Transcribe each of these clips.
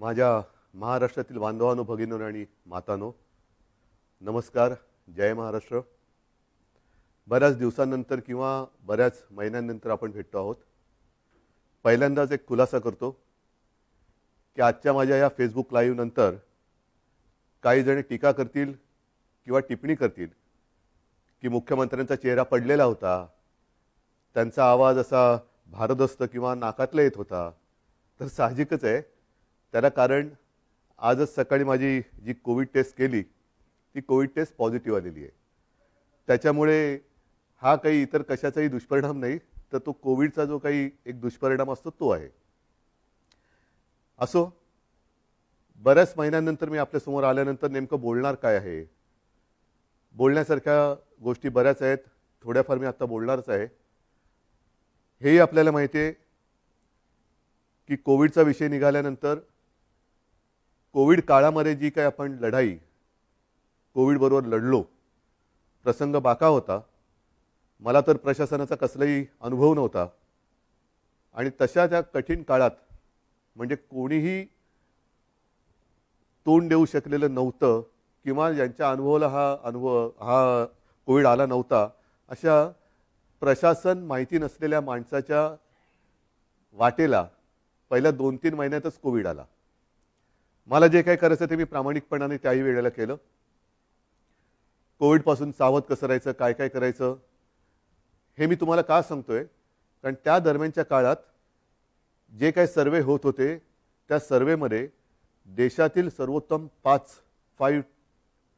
माझ्या महाराष्ट्रातील बांधवानो भगिनो आणि मातानो नमस्कार जय महाराष्ट्र बऱ्याच दिवसांनंतर किंवा बऱ्याच महिन्यांनंतर आपण भेटतो आहोत पहिल्यांदाच एक खुलासा करतो की आजच्या माझ्या या फेसबुक लाईव्हनंतर काही जण टीका करतील किंवा टिप्पणी करतील की मुख्यमंत्र्यांचा चेहरा पडलेला होता त्यांचा आवाज असा भारदस्त किंवा नाकातला येत होता तर साहजिकच आहे त्याला कारण आजच सकाळी माझी जी कोविड टेस्ट केली ती कोविड टेस्ट पॉझिटिव्ह आलेली आहे त्याच्यामुळे हा काही इतर कशाचाही दुष्परिणाम नाही तर तो कोविडचा जो काही एक दुष्परिणाम असतो तो आहे असो बऱ्याच महिन्यानंतर मी आपल्यासमोर आल्यानंतर नेमकं बोलणार काय आहे बोलण्यासारख्या गोष्टी बऱ्याच आहेत थोड्याफार मी आत्ता बोलणारच आहे हेही आपल्याला माहिती आहे की कोविडचा विषय निघाल्यानंतर कोविड काळामध्ये जी काही आपण लढाई कोविडबरोबर लढलो प्रसंग बाका होता मला तर प्रशासनाचा कसलाही अनुभव नव्हता आणि तशा त्या कठीण काळात म्हणजे कोणीही तोंड देऊ शकलेलं नव्हतं किंवा ज्यांच्या अनुभवाला हा अनुभव हा कोविड आला नव्हता अशा प्रशासन माहिती नसलेल्या माणसाच्या वाटेला पहिल्या दोन तीन महिन्यातच कोविड आला मला जे काय करायचं ते मी प्रामाणिकपणाने त्याही वेळेला केलं कोविडपासून सावध कसं राहायचं काय काय करायचं हे मी तुम्हाला का सांगतोय कारण त्या दरम्यानच्या काळात जे काय सर्वे होत होते त्या सर्वेमध्ये देशातील सर्वोत्तम पाच फाईव्ह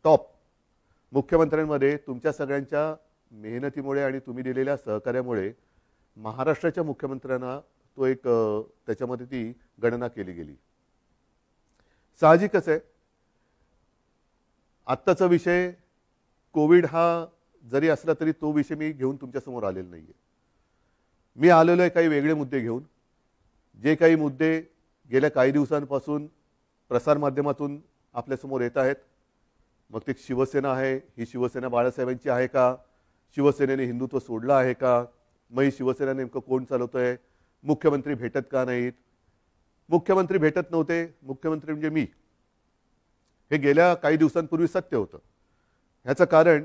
टॉप मुख्यमंत्र्यांमध्ये तुमच्या सगळ्यांच्या मेहनतीमुळे आणि तुम्ही दिलेल्या सहकार्यामुळे महाराष्ट्राच्या मुख्यमंत्र्यांना तो एक त्याच्यामध्ये ती गणना केली गेली साहजिकच आहे आत्ताचा विषय कोविड हा जरी असला तरी तो विषय मी घेऊन तुमच्यासमोर आलेला नाही आहे मी आलेलो आहे काही वेगळे मुद्दे घेऊन जे काही मुद्दे गेल्या काही दिवसांपासून प्रसारमाध्यमातून आपल्यासमोर येत आहेत मग ते शिवसेना आहे ही शिवसेना बाळासाहेबांची आहे का शिवसेनेने हिंदुत्व सोडलं आहे का मग ही शिवसेना नेमकं कोण चालवतं आहे मुख्यमंत्री भेटत का नाहीत मुख्यमंत्री भेटत नव्हते मुख्यमंत्री म्हणजे मी हे गेल्या काही दिवसांपूर्वी सत्य होतं ह्याचं कारण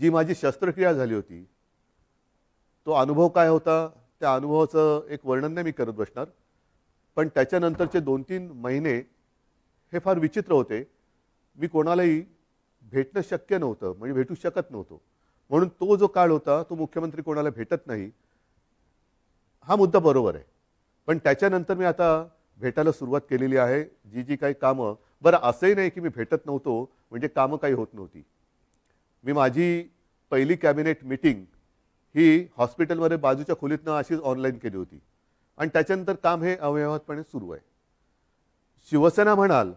जी माझी शस्त्रक्रिया झाली होती तो अनुभव काय होता त्या अनुभवाचं एक वर्णन नाही मी करत बसणार पण त्याच्यानंतरचे दोन तीन महिने हे फार विचित्र होते मी कोणालाही भेटणं शक्य नव्हतं म्हणजे भेटू शकत नव्हतो म्हणून तो जो काळ होता तो मुख्यमंत्री कोणाला भेटत नाही हा मुद्दा बरोबर आहे पण त्याच्यानंतर मी आता भेटायला सुरुवात केलेली आहे जी जी काही कामं बरं असंही नाही की मी भेटत नव्हतो म्हणजे कामं काही होत नव्हती मी माझी पहिली कॅबिनेट मिटिंग ही हॉस्पिटलमध्ये बाजूच्या खोलीतनं अशीच ऑनलाईन केली होती आणि त्याच्यानंतर काम हे अव्यवहातपणे सुरू आहे शिवसेना म्हणाल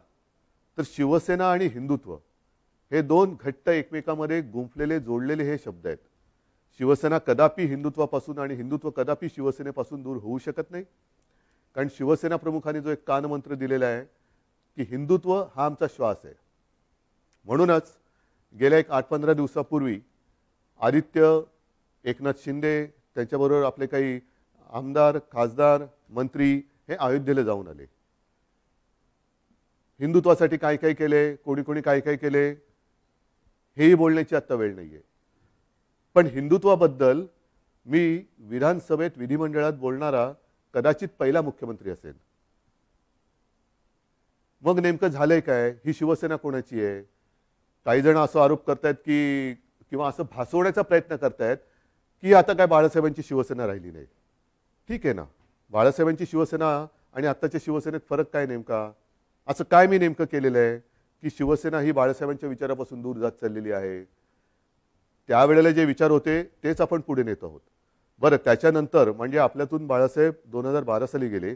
तर शिवसेना आणि हिंदुत्व हे दोन घट्ट एकमेकामध्ये गुंफलेले जोडलेले हे शब्द आहेत शिवसेना कदापि हिंदुत्वापासून आणि हिंदुत्व कदापि शिवसेनेपासून दूर होऊ शकत नाही कारण शिवसेना प्रमुखांनी जो एक कानमंत्र दिलेला आहे की हिंदुत्व हा आमचा श्वास आहे म्हणूनच गेल्या एक आठ पंधरा दिवसापूर्वी आदित्य एकनाथ शिंदे त्यांच्याबरोबर आपले काही आमदार खासदार मंत्री हे अयोध्येला जाऊन आले हिंदुत्वासाठी काय काय केले कोणी कोणी काय काय केले हेही बोलण्याची आत्ता वेळ नाही आहे पण हिंदुत्वाबद्दल मी विधानसभेत विधिमंडळात बोलणारा कदाचित पहिला मुख्यमंत्री असेल मग नेमकं झालंय काय ही शिवसेना कोणाची आहे काही जण असं आरोप करतायत की किंवा असं भासवण्याचा प्रयत्न करतायत की आता काय बाळासाहेबांची शिवसेना राहिली नाही ठीक आहे ना बाळासाहेबांची शिवसेना आणि आत्ताच्या शिवसेनेत फरक काय नेमका असं काय मी नेमकं केलेलं आहे की शिवसेना ही बाळासाहेबांच्या विचारापासून दूर जात चाललेली आहे त्यावेळेला जे विचार होते तेच आपण पुढे नेत आहोत बरं त्याच्यानंतर म्हणजे आपल्यातून बाळासाहेब दोन हजार बारा साली गेले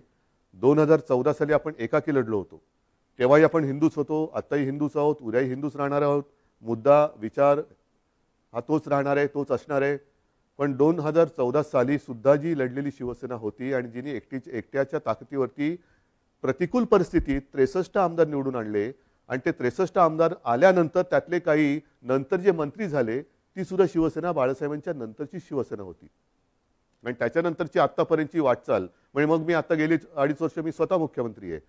दोन हजार चौदा साली आपण एकाकी लढलो होतो तेव्हाही आपण हिंदूच होतो आत्ताही हिंदूच आहोत उद्याही हिंदूच राहणार आहोत मुद्दा विचार हा तोच राहणार आहे तोच असणार आहे पण दोन हजार चौदा साली सुद्धा जी लढलेली शिवसेना होती आणि जिने एकटीच एकट्याच्या ताकदीवरती प्रतिकूल परिस्थितीत त्रेसष्ट आमदार निवडून आणले आणि ते त्रेसष्ट आमदार आल्यानंतर त्यातले काही नंतर जे मंत्री झाले ती सुद्धा शिवसेना बाळासाहेबांच्या नंतरची शिवसेना होती आणि म्हणजे त्याच्यानंतरची आत्तापर्यंतची वाटचाल म्हणजे मग मी आता गेली अडीच वर्ष मी स्वतः मुख्यमंत्री आहे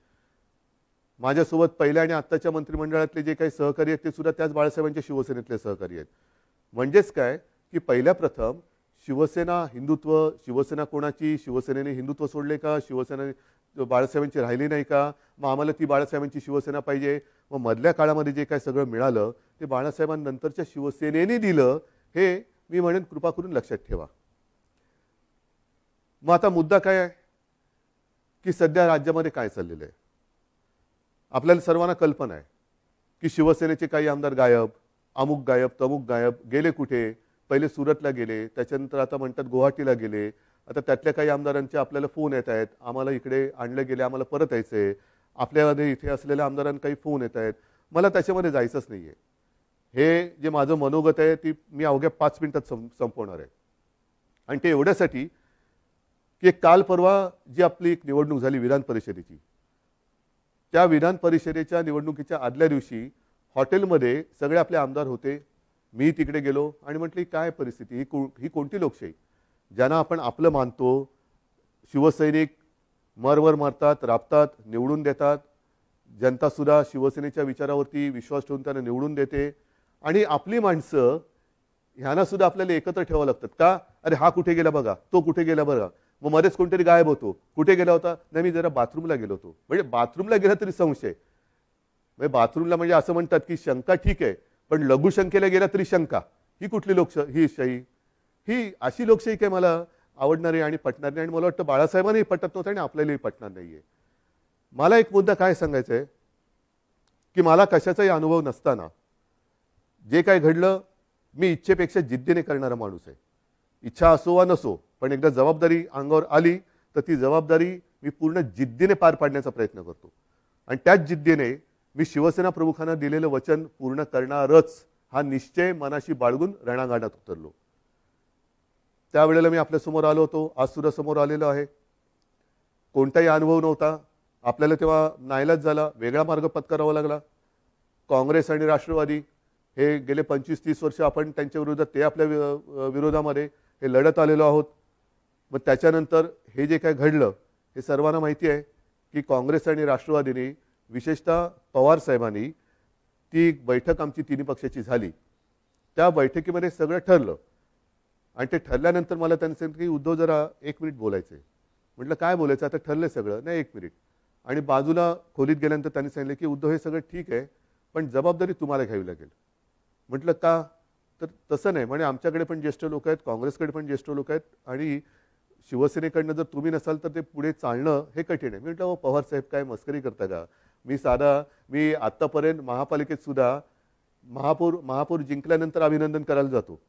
माझ्यासोबत पहिल्या आणि आत्ताच्या मंत्रिमंडळातले जे काही सहकारी आहेत ते सुद्धा त्याच बाळासाहेबांच्या शिवसेनेतले सहकारी आहेत म्हणजेच काय की पहिल्या प्रथम शिवसेना हिंदुत्व शिवसेना कोणाची शिवसेनेने हिंदुत्व सोडले का शिवसेना बाळासाहेबांची राहिली नाही का मग आम्हाला ती बाळासाहेबांची शिवसेना पाहिजे मग मधल्या काळामध्ये जे काय सगळं मिळालं ते बाळासाहेबांनंतरच्या शिवसेनेने दिलं हे मी म्हणेन कृपा करून लक्षात ठेवा मग आता मुद्दा काय आहे की सध्या राज्यामध्ये काय चाललेलं आहे आपल्याला सर्वांना कल्पना आहे की शिवसेनेचे काही आमदार गायब अमुक गायब तमुक गायब गेले कुठे पहिले सुरतला गेले त्याच्यानंतर आता म्हणतात गुवाहाटीला गेले आता त्यातल्या काही आमदारांचे आपल्याला फोन येत आहेत आम्हाला इकडे आणले गेले आम्हाला परत यायचं आहे आपल्यामध्ये इथे असलेल्या आमदारांना काही फोन येत आहेत मला त्याच्यामध्ये जायचंच नाही हे जे माझं मनोगत आहे ती मी अवघ्या पाच मिनिटात संपवणार आहे आणि ते एवढ्यासाठी की काल परवा जी आपली एक निवडणूक झाली विधान परिषदेची त्या विधान परिषदेच्या निवडणुकीच्या आदल्या दिवशी हॉटेलमध्ये सगळे आपले आमदार होते मी तिकडे गेलो आणि म्हटली काय परिस्थिती ही को ही कोणती लोकशाही ज्यांना आपण आपलं मानतो शिवसैनिक मरवर मारतात राबतात निवडून देतात जनतासुद्धा शिवसेनेच्या विचारावरती विश्वास ठेवून त्यांना निवडून देते आणि आपली माणसं ह्यांनासुद्धा आपल्याला एकत्र ठेवावं लागतात का अरे हा कुठे गेला बघा तो कुठे गेला बघा मग मध्येच कोणतरी गायब होतो कुठे गेला होता नाही मी जरा बाथरूमला गेलो होतो म्हणजे बाथरूमला गेला तरी संशय म्हणजे बाथरूमला म्हणजे असं म्हणतात की शंका ठीक आहे पण लघुशंकेला गेला तरी शंका ही कुठली लोकश ही शाही ही अशी लोकशाही काय मला आवडणारी आणि पटणार नाही आणि मला वाटतं बाळासाहेबांनाही पटत नव्हतं आणि आपल्यालाही पटणार नाहीये मला एक मुद्दा काय सांगायचा आहे की मला कशाचाही अनुभव नसताना जे काय घडलं मी इच्छेपेक्षा जिद्दीने करणारा माणूस आहे इच्छा असो वा नसो पण एकदा जबाबदारी अंगावर आली तर ती जबाबदारी मी पूर्ण जिद्दीने पार पाडण्याचा प्रयत्न करतो आणि त्याच जिद्दीने मी शिवसेना प्रमुखांना दिलेलं वचन पूर्ण करणारच हा निश्चय मनाशी बाळगून रणागाडात उतरलो त्यावेळेला मी आपल्यासमोर आलो होतो आज सुद्धा समोर आलेलो आहे कोणताही अनुभव नव्हता आपल्याला तेव्हा नायलाच झाला वेगळा मार्ग पत्करावा लागला काँग्रेस आणि राष्ट्रवादी हे गेले पंचवीस तीस वर्ष आपण त्यांच्या विरोधात ते आपल्या विरोधामध्ये हे लढत आलेलो आहोत मग त्याच्यानंतर हे जे काय घडलं हे सर्वांना माहिती आहे की काँग्रेस आणि राष्ट्रवादीने विशेषतः पवारसाहेबांनी ती बैठक आमची तिन्ही पक्षाची झाली त्या बैठकीमध्ये सगळं ठरलं आणि ते ठरल्यानंतर मला त्यांनी सांगितलं की उद्धव जरा एक मिनिट बोलायचं म्हटलं काय बोलायचं आता ठरलं सगळं नाही एक मिनिट आणि बाजूला खोलीत गेल्यानंतर त्यांनी सांगितलं की उद्धव हे सगळं ठीक आहे पण जबाबदारी तुम्हाला घ्यावी लागेल म्हटलं का तर तसं नाही म्हणजे आमच्याकडे पण ज्येष्ठ लोक आहेत काँग्रेसकडे पण ज्येष्ठ लोक आहेत आणि शिवसेनेकडनं जर तुम्ही नसाल तर ते पुढे चालणं हे कठीण आहे मी म्हटलं पवार साहेब काय मस्करी करता का मी साधा मी आत्तापर्यंत महापालिकेत सुद्धा महापौर महापौर जिंकल्यानंतर अभिनंदन करायला जातो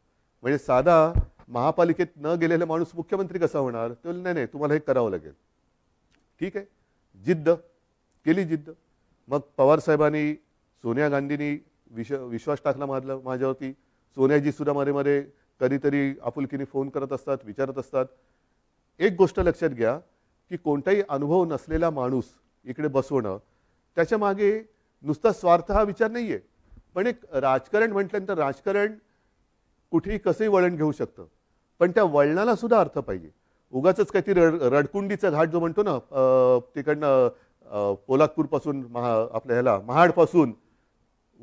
म्हणजे साधा महापालिकेत न गेलेला माणूस मुख्यमंत्री कसा होणार ते नाही नाही तुम्हाला हे करावं लागेल ठीक आहे जिद्द केली जिद्द मग पवारसाहेबांनी सोनिया गांधींनी विश विश्वास टाकला माझला माझ्यावरती सोनियाजी सुद्धा मध्ये मध्ये कधीतरी आपुलकीने फोन करत असतात विचारत असतात एक गोष्ट लक्षात घ्या की कोणताही अनुभव नसलेला माणूस इकडे बसवणं त्याच्या मागे नुसता स्वार्थ हा विचार नाही आहे पण एक राजकारण म्हटल्यानंतर राजकारण कुठेही कसंही वळण घेऊ शकतं पण त्या वळणाला सुद्धा अर्थ पाहिजे उगाच काहीतरी रड रडकुंडीचा घाट जो म्हणतो ना तिकडनं पोलादपूरपासून महा आपल्या ह्याला महाडपासून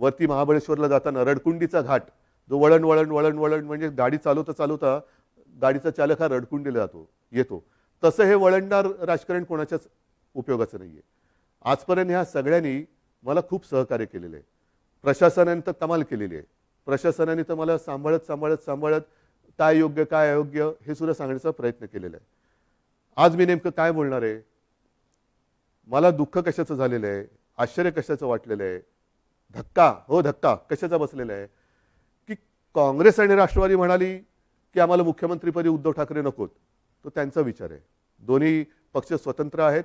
वरती महाबळेश्वरला जाताना रडकुंडीचा घाट जो वळण वळण वळण वळण म्हणजे गाडी चालवता चालवता गाडीचा चालक हा रडकुंडीला जातो येतो तसं हे वळणदार राजकारण कोणाच्याच उपयोगाचं नाही आहे आजपर्यंत ह्या सगळ्यांनी मला खूप सहकार्य केलेलं आहे प्रशासनाने तर कमाल केलेली आहे प्रशासनाने तर मला सांभाळत सांभाळत सांभाळत काय योग्य काय अयोग्य हे सुद्धा सांगण्याचा प्रयत्न केलेला आहे आज मी नेमकं काय बोलणार आहे मला दुःख कशाचं झालेलं आहे आश्चर्य कशाचं वाटलेलं आहे धक्का हो धक्का कशाचा बसलेला आहे की काँग्रेस आणि राष्ट्रवादी म्हणाली की आम्हाला मुख्यमंत्रीपदी उद्धव ठाकरे नकोत तो त्यांचा विचार आहे दोन्ही पक्ष स्वतंत्र आहेत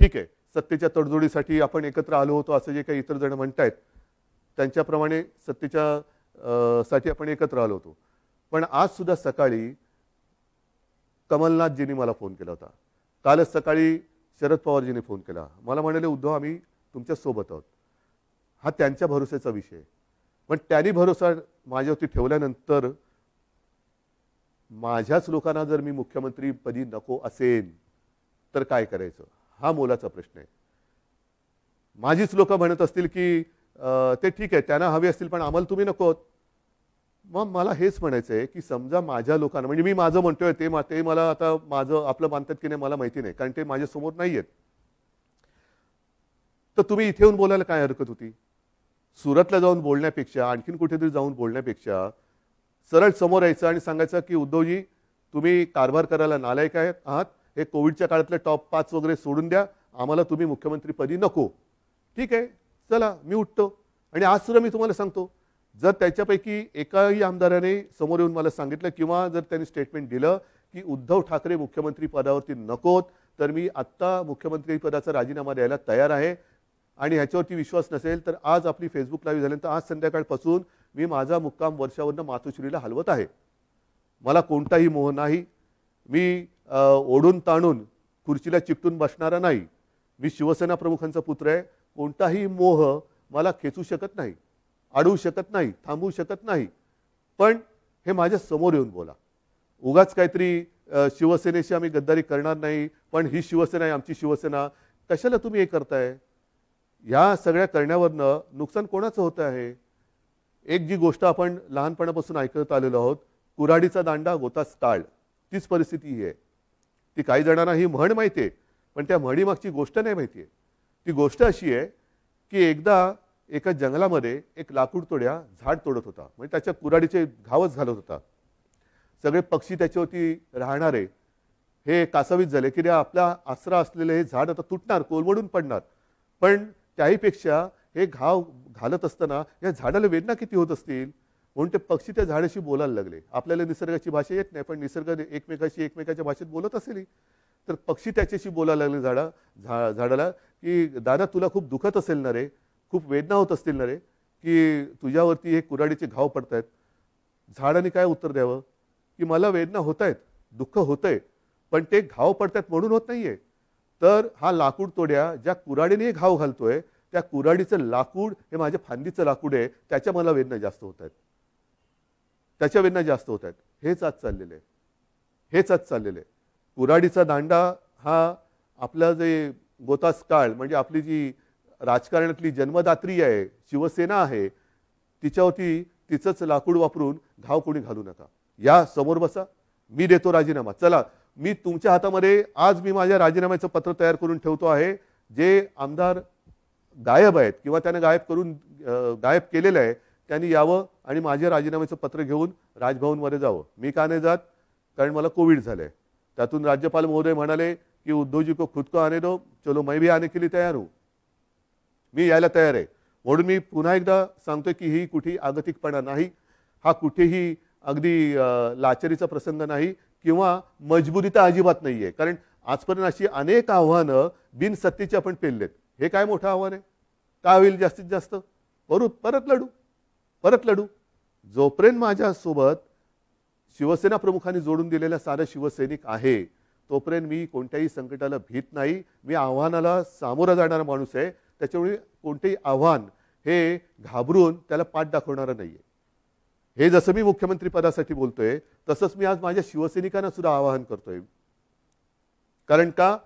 ठीक आहे सत्तेच्या तडजोडीसाठी आपण एकत्र आलो होतो असं जे काही इतर जण म्हणत आहेत त्यांच्याप्रमाणे सत्तेच्या साठी आपण एकत्र आलो होतो पण आज सुद्धा सकाळी कमलनाथजींनी मला फोन केला होता कालच सकाळी शरद पवारजींनी फोन केला मला म्हणाले उद्धव आम्ही तुमच्या सोबत आहोत हा त्यांच्या भरोसेचा विषय पण त्यांनी भरोसा माझ्यावरती ठेवल्यानंतर माझ्याच लोकांना जर मी मुख्यमंत्रीपदी नको असेल तर काय करायचं हा मोलाचा प्रश्न आहे माझीच लोक म्हणत असतील की ते ठीक आहे त्यांना हवे असतील पण आम्हाला तुम्ही नको मग मला हेच म्हणायचं आहे की समजा माझ्या लोकांना म्हणजे मी माझं म्हणतोय ते मा ते मला आता माझं आपलं मानतात की नाही मला माहिती नाही कारण ते माझ्यासमोर नाही आहेत तर तुम्ही इथे येऊन बोलायला काय हरकत होती सुरतला जाऊन बोलण्यापेक्षा आणखीन कुठेतरी जाऊन बोलण्यापेक्षा सरळ समोर यायचं आणि सांगायचं की उद्धवजी तुम्ही कारभार करायला नालायक आहेत आहात हे कोविडच्या काळातले टॉप पाच वगैरे सोडून द्या आम्हाला तुम्ही मुख्यमंत्रीपदी नको ठीक आहे चला मी उठतो आणि आज सुद्धा मी तुम्हाला सांगतो जर त्याच्यापैकी एकाही आमदाराने समोर येऊन मला सांगितलं किंवा जर त्यांनी स्टेटमेंट दिलं की उद्धव ठाकरे मुख्यमंत्री पदावरती नकोत तर मी आत्ता मुख्यमंत्री पदाचा राजीनामा द्यायला तयार आहे आणि ह्याच्यावरती विश्वास नसेल तर आज आपली फेसबुक लाईव्ह झाल्यानंतर आज संध्याकाळपासून मी माझा मुक्काम वर्षावरनं मातोश्रीला हलवत आहे मला कोणताही मोह नाही मी ओढून ताणून खुर्चीला चिकटून बसणारा नाही मी शिवसेना प्रमुखांचा पुत्र आहे कोणताही मोह मला खेचू शकत नाही अडवू शकत नाही थांबवू शकत नाही पण हे माझ्या समोर येऊन बोला उगाच काहीतरी शिवसेनेशी आम्ही गद्दारी करणार नाही पण ही शिवसेना आहे आमची शिवसेना कशाला तुम्ही हे करताय ह्या सगळ्या करण्यावरनं नुकसान कोणाचं होतं आहे एक जी गोष्ट आपण लहानपणापासून ऐकत आलेलो आहोत कुऱ्हाडीचा दांडा गोताच टाळ तीच परिस्थिती ही आहे ती काही जणांना ही म्हण माहिती आहे पण त्या म्हणीमागची गोष्ट नाही माहिती आहे ती गोष्ट अशी आहे की एकदा एका जंगलामध्ये एक लाकूड तोड्या झाड तोडत होता म्हणजे त्याच्या कुऱ्हाडीचे घावच घालत होता सगळे पक्षी त्याच्यावरती राहणारे हे कासावीत झाले की आपला आसरा असलेले हे झाड आता तुटणार कोलमडून पडणार पण त्याहीपेक्षा हे घाव घालत असताना या झाडाला वेदना किती होत असतील म्हणून ते पक्षी त्या झाडाशी बोलायला लागले आपल्याला निसर्गाची भाषा येत नाही पण निसर्ग एकमेकाशी एकमेकाच्या भाषेत बोलत असेल तर पक्षी त्याच्याशी बोलायला लागले झाडा झा झाडाला की दादा तुला खूप दुखत असेल ना रे खूप वेदना होत असतील ना रे की तुझ्यावरती हे कुराडीचे घाव पडत आहेत झाडाने काय उत्तर द्यावं की मला वेदना होत आहेत दुःख आहे पण ते घाव पडतात म्हणून होत नाहीये तर हा लाकूड तोड्या ज्या कुराडीने घाव घालतोय त्या कुऱ्हाडीचं लाकूड हे माझ्या फांदीचं लाकूड आहे त्याच्या मला वेदना जास्त होत आहेत त्याच्या वेदना जास्त होत आहेत हेच आज चाललेलं आहे हेच आज चाललेलं आहे कुऱ्हाडीचा दांडा हा आपला जे गोतास काळ म्हणजे आपली जी राजकारणातली जन्मदात्री आहे शिवसेना आहे तिच्यावरती तिचंच लाकूड वापरून घाव कोणी घालू नका या समोर बसा मी देतो राजीनामा चला मी तुमच्या हातामध्ये आज मी माझ्या राजीनाम्याचं पत्र तयार करून ठेवतो आहे जे आमदार गायब आहेत किंवा त्यानं गायब करून गायब केलेलं आहे त्यांनी यावं आणि माझ्या राजीनाम्याचं पत्र घेऊन राजभवनमध्ये जावं मी का नाही जात कारण मला कोविड झालं आहे त्यातून राज्यपाल महोदय म्हणाले की उद्धवजी को खुद को आने दो चलो मैं भी आने के लिए तयार हूं मी यायला तयार आहे म्हणून मी पुन्हा एकदा सांगतोय की ही कुठेही आगतिकपणा नाही हा कुठेही अगदी लाचारीचा प्रसंग नाही किंवा मजबुरी तर अजिबात नाही आहे कारण आजपर्यंत अशी अनेक आव्हानं बिनसत्तेची आपण पेललेत हे काय मोठं आव्हान आहे का होईल जास्तीत जास्त परत परत लढू परत लढू जोपर्यंत माझ्यासोबत शिवसेना प्रमुखांनी जोडून दिलेला सारे शिवसैनिक आहे तोपर्यंत मी कोणत्याही संकटाला भीत नाही मी आव्हानाला सामोरा जाणारा माणूस आहे त्याच्यामुळे कोणतेही आव्हान हे घाबरून त्याला पाठ दाखवणारं नाही आहे हे जसं मी मुख्यमंत्री पदासाठी बोलतोय तसंच मी आज माझ्या शिवसैनिकांना सुद्धा आवाहन करतोय कारण का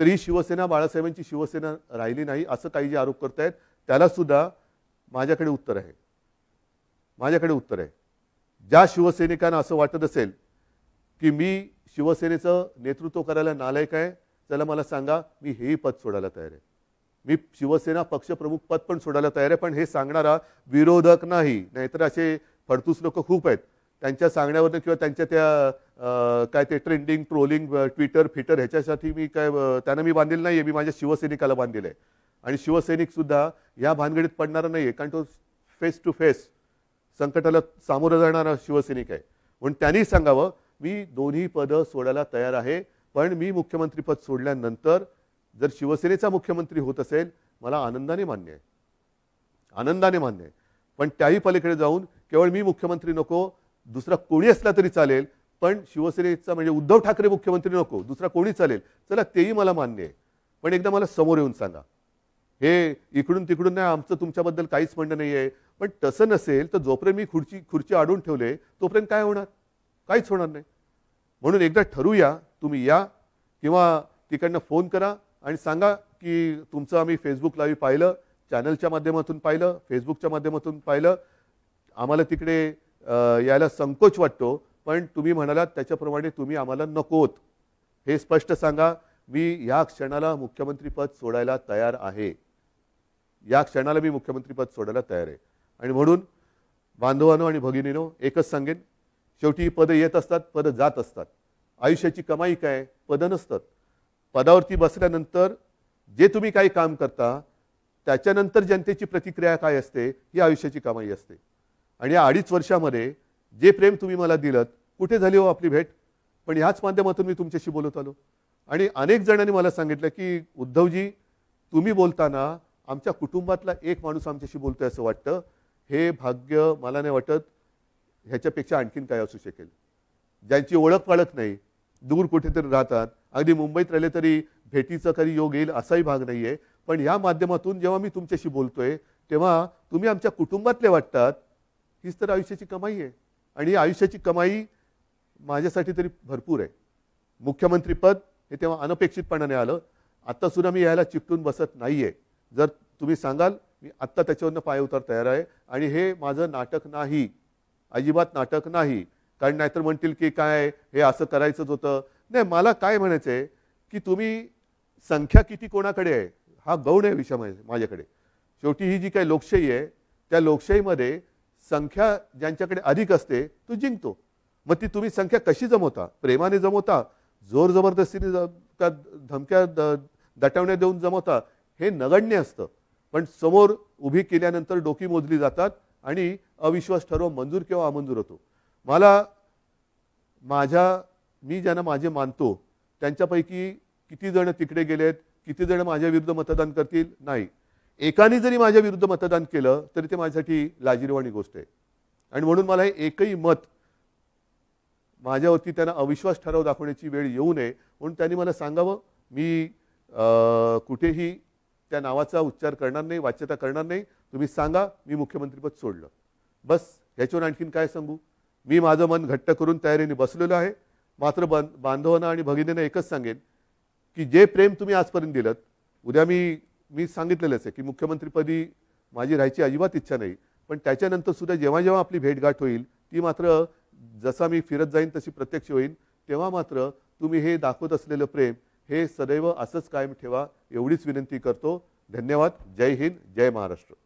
तरी शिवसेना बाळासाहेबांची शिवसेना राहिली नाही असं काही जे आरोप करतायत त्याला सुद्धा माझ्याकडे उत्तर आहे माझ्याकडे उत्तर आहे ज्या शिवसैनिकांना असं वाटत असेल की मी शिवसेनेचं नेतृत्व करायला नालायक आहे त्याला मला सांगा मी हेही पद सोडायला तयार आहे मी शिवसेना पक्षप्रमुख पद पण सोडायला तयार आहे पण हे सांगणारा विरोधक नाही नाहीतर असे फडतूस लोक खूप आहेत त्यांच्या सांगण्यावरनं किंवा त्यांच्या त्या काय ते ट्रेंडिंग ट्रोलिंग ट्विटर फिटर ह्याच्यासाठी मी काय त्यांना मी बांधलेलं नाही आहे मी माझ्या शिवसैनिकाला बांधलेलं आहे आणि शिवसैनिकसुद्धा ह्या भानगडीत पडणारा नाही आहे कारण तो फेस टू फेस संकटाला सामोरं जाणारा शिवसैनिक आहे म्हणून त्यांनी सांगावं मी दोन्ही पदं सोडायला तयार आहे पण मी मुख्यमंत्रीपद सोडल्यानंतर जर शिवसेनेचा मुख्यमंत्री होत असेल मला आनंदाने मान्य आहे आनंदाने मान्य आहे पण त्याही पलीकडे जाऊन केवळ मी मुख्यमंत्री नको दुसरा कोणी असला तरी चालेल पण शिवसेनेचा म्हणजे उद्धव ठाकरे मुख्यमंत्री नको दुसरा कोणी चालेल चला तेही मला मान्य आहे पण एकदा मला समोर येऊन सांगा हे इकडून तिकडून नाही आमचं तुमच्याबद्दल काहीच म्हणणं नाही आहे पण तसं नसेल तर जोपर्यंत मी खुर्ची खुर्ची आडून ठेवले तोपर्यंत काय होणार काहीच होणार नाही म्हणून एकदा ठरूया तुम्ही या किंवा तिकडनं फोन करा आणि सांगा की तुमचं आम्ही फेसबुक लाईव्ह पाहिलं चॅनलच्या माध्यमातून पाहिलं फेसबुकच्या माध्यमातून पाहिलं आम्हाला तिकडे यायला संकोच वाटतो पण तुम्ही म्हणालात त्याच्याप्रमाणे तुम्ही आम्हाला नकोत हे स्पष्ट सांगा मी या क्षणाला मुख्यमंत्रीपद सोडायला तयार आहे या क्षणाला मी मुख्यमंत्रीपद सोडायला तयार आहे आणि म्हणून बांधवानो आणि भगिनीनो एकच सांगेन शेवटी पदं येत असतात पदं जात असतात आयुष्याची कमाई काय पदं नसतात पदावरती बसल्यानंतर जे तुम्ही काही काम करता त्याच्यानंतर जनतेची प्रतिक्रिया काय असते ही आयुष्याची कमाई असते आणि या अडीच वर्षामध्ये जे प्रेम तुम्ही मला दिलं कुठे झाली हो आपली भेट पण ह्याच माध्यमातून मी तुमच्याशी बोलत आलो आणि अनेक जणांनी मला सांगितलं की उद्धवजी तुम्ही बोलताना आमच्या कुटुंबातला एक माणूस आमच्याशी बोलतोय असं वाटतं हे भाग्य मला नाही वाटत ह्याच्यापेक्षा आणखीन काय असू शकेल ज्यांची ओळख पाळत नाही दूर कुठेतरी राहतात अगदी मुंबईत राहिले तरी भेटीचा कधी योग येईल असाही भाग नाही आहे पण ह्या माध्यमातून जेव्हा मी तुमच्याशी बोलतोय तेव्हा तुम्ही आमच्या कुटुंबातले वाटतात हीच तर आयुष्याची कमाई आहे आणि आयुष्याची कमाई माझ्यासाठी तरी भरपूर आहे मुख्यमंत्रीपद हे तेव्हा अनपेक्षितपणाने आलं आत्तासुद्धा मी यायला चिकटून बसत नाही आहे जर तुम्ही सांगाल मी आत्ता त्याच्यावरनं पाय उतार तयार आहे आणि हे माझं नाटक नाही अजिबात नाटक नाही कारण नाहीतर म्हणतील की काय हे असं करायचंच होतं नाही मला काय म्हणायचं आहे की तुम्ही संख्या किती कोणाकडे आहे हा गौण आहे विषय माझ्याकडे शेवटी ही जी काही लोकशाही आहे त्या लोकशाहीमध्ये संख्या ज्यांच्याकडे अधिक असते तो जिंकतो मग ती तुम्ही संख्या कशी जमवता प्रेमाने जमवता जोर जबरदस्तीने का धमक्या दटवण्या देऊन जमवता हे नगण्य असतं पण समोर उभी केल्यानंतर डोकी मोजली जातात आणि अविश्वास ठरव मंजूर किंवा अमंजूर होतो मला माझ्या मी ज्यांना माझे मानतो त्यांच्यापैकी किती जण तिकडे गेलेत किती जण माझ्याविरुद्ध मतदान करतील नाही एकाने जरी माझ्या विरुद्ध मतदान केलं तरी ते माझ्यासाठी लाजीरवाणी गोष्ट आहे आणि म्हणून मला हे एकही मत माझ्यावरती त्यांना अविश्वास ठराव दाखवण्याची वेळ येऊ नये म्हणून त्यांनी मला सांगावं मी कुठेही त्या नावाचा उच्चार करणार नाही वाच्यता करणार नाही तुम्ही सांगा मी मुख्यमंत्रीपद सोडलं बस ह्याच्यावर आणखीन काय सांगू मी माझं मन घट्ट करून तयारीने बसलेलो आहे मात्र बन बांधवांना आणि भगिनींना एकच सांगेन की जे प्रेम तुम्ही आजपर्यंत दिलं उद्या मी मी सांगितलेलंच आहे की मुख्यमंत्रीपदी माझी राहायची अजिबात इच्छा नाही पण त्याच्यानंतर सुद्धा जेव्हा जेव्हा आपली भेटघाट होईल ती मात्र जसा मी फिरत जाईन तशी प्रत्यक्ष होईल तेव्हा मात्र तुम्ही हे दाखवत असलेलं प्रेम हे सदैव असंच कायम ठेवा एवढीच विनंती करतो धन्यवाद जय हिंद जय महाराष्ट्र